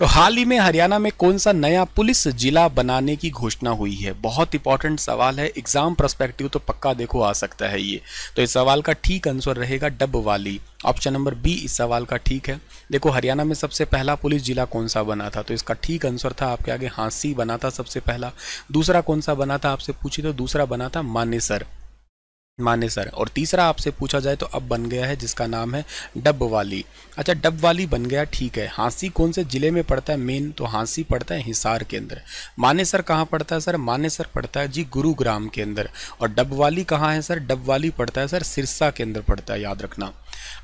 तो हाल ही में हरियाणा में कौन सा नया पुलिस जिला बनाने की घोषणा हुई है बहुत इंपॉर्टेंट सवाल है एग्जाम प्रस्पेक्टिव तो पक्का देखो आ सकता है ये तो इस सवाल का ठीक आंसर रहेगा डब वाली ऑप्शन नंबर बी इस सवाल का ठीक है देखो हरियाणा में सबसे पहला पुलिस जिला कौन सा बना था तो इसका ठीक आंसर था आपके आगे हाँसी बना था सबसे पहला दूसरा कौन सा बना था आपसे पूछी तो दूसरा बना था मानेसर माने सर और तीसरा आपसे पूछा जाए तो अब बन गया है जिसका नाम है डब वाली अच्छा डब वाली बन गया ठीक है हाँसी कौन से ज़िले में पड़ता है मेन तो हाँसी पड़ता है हिसार के अंदर मानेसर कहाँ पड़ता है सर मानेसर पड़ता है जी गुरुग्राम के अंदर और डब वाली कहाँ है सर डब वाली पड़ता है सर सिरसा के अंदर पड़ता है याद रखना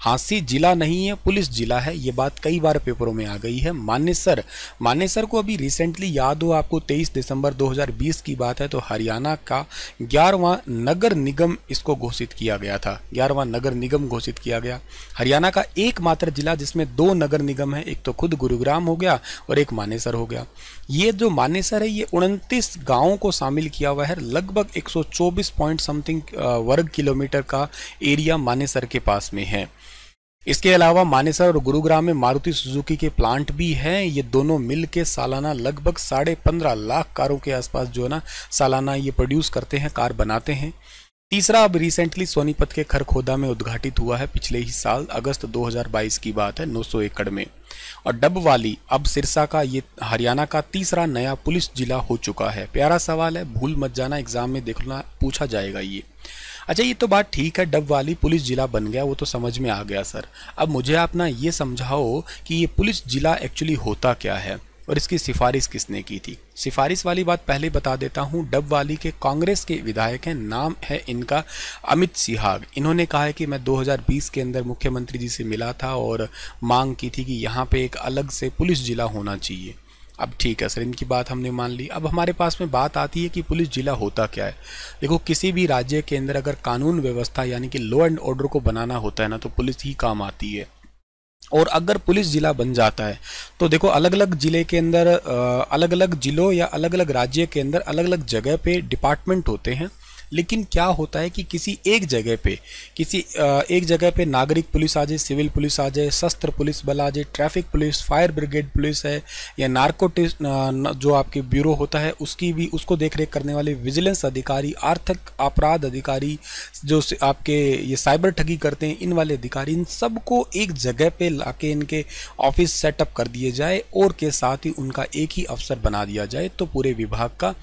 हांसी जिला नहीं है पुलिस जिला है ये बात कई बार पेपरों में आ गई है मानेसर मानेसर को अभी रिसेंटली याद हो आपको 23 दिसंबर 2020 की बात है तो हरियाणा का ग्यारहवां नगर निगम इसको घोषित किया गया था ग्यारहवां नगर निगम घोषित किया गया हरियाणा का एकमात्र जिला जिसमें दो नगर निगम है एक तो खुद गुरुग्राम हो गया और एक मानेसर हो गया ये जो मानेसर है ये उनतीस गाँव को शामिल किया हुआ है लगभग एक पॉइंट समथिंग वर्ग किलोमीटर का एरिया मानेसर के पास में है इसके अलावा मानेसर और गुरुग्राम में मारुति सुजुकी के प्लांट भी हैं ये दोनों मिल के सालाना लगभग साढ़े पंद्रह लाख कारों के आसपास जो है ना सालाना ये प्रोड्यूस करते हैं कार बनाते हैं तीसरा अब रिसेंटली सोनीपत के खरखोदा में उद्घाटित हुआ है पिछले ही साल अगस्त 2022 की बात है 900 एकड़ में और डब वाली अब सिरसा का ये हरियाणा का तीसरा नया पुलिस जिला हो चुका है प्यारा सवाल है भूल मत जाना एग्जाम में देखना पूछा जाएगा ये अच्छा ये तो बात ठीक है डब वाली पुलिस जिला बन गया वो तो समझ में आ गया सर अब मुझे आप ना ये समझाओ कि ये पुलिस जिला एक्चुअली होता क्या है और इसकी सिफारिश किसने की थी सिफारिश वाली बात पहले बता देता हूँ डब वाली के कांग्रेस के विधायक हैं नाम है इनका अमित सिहाग इन्होंने कहा है कि मैं 2020 के अंदर मुख्यमंत्री जी से मिला था और मांग की थी कि यहाँ पे एक अलग से पुलिस जिला होना चाहिए अब ठीक है सर इनकी बात हमने मान ली अब हमारे पास में बात आती है कि पुलिस जिला होता क्या है देखो किसी भी राज्य के अंदर अगर कानून व्यवस्था यानी कि लॉ एंड ऑर्डर को बनाना होता है ना तो पुलिस ही काम आती है और अगर पुलिस ज़िला बन जाता है तो देखो अलग अलग ज़िले के अंदर अलग अलग ज़िलों या अलग अलग राज्य के अंदर अलग अलग जगह पे डिपार्टमेंट होते हैं लेकिन क्या होता है कि किसी एक जगह पे किसी एक जगह पे नागरिक पुलिस आ जाए सिविल पुलिस आ जाए शस्त्र पुलिस बल आ जाए traffic police fire brigade police है या नार्कोटिस जो आपके ब्यूरो होता है उसकी भी उसको देख रेख करने वाले विजिलेंस अधिकारी आर्थिक अपराध अधिकारी जो आपके ये साइबर ठगी करते हैं इन वाले अधिकारी इन सबको एक जगह पर ला इनके ऑफिस सेटअप कर दिए जाए और के साथ ही उनका एक ही अफसर बना दिया जाए तो पूरे विभाग का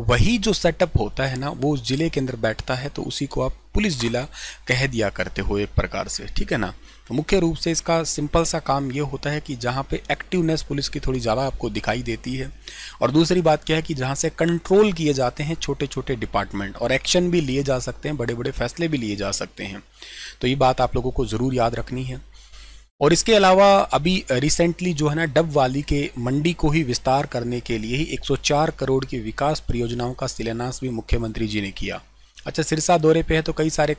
वही जो सेटअप होता है ना वो उस ज़िले के अंदर बैठता है तो उसी को आप पुलिस ज़िला कह दिया करते हो एक प्रकार से ठीक है ना तो मुख्य रूप से इसका सिंपल सा काम ये होता है कि जहाँ पे एक्टिवनेस पुलिस की थोड़ी ज़्यादा आपको दिखाई देती है और दूसरी बात क्या है कि जहाँ से कंट्रोल किए जाते हैं छोटे छोटे डिपार्टमेंट और एक्शन भी लिए जा सकते हैं बड़े बड़े फैसले भी लिए जा सकते हैं तो ये बात आप लोगों को ज़रूर याद रखनी है और इसके अलावा अभी रिसेंटली जो है ना डब वाली के मंडी को ही विस्तार करने के लिए ही 104 करोड़ की विकास परियोजनाओं का शिलान्यास भी मुख्यमंत्री जी ने किया अच्छा सिरसा दौरे पे है तो कई सारे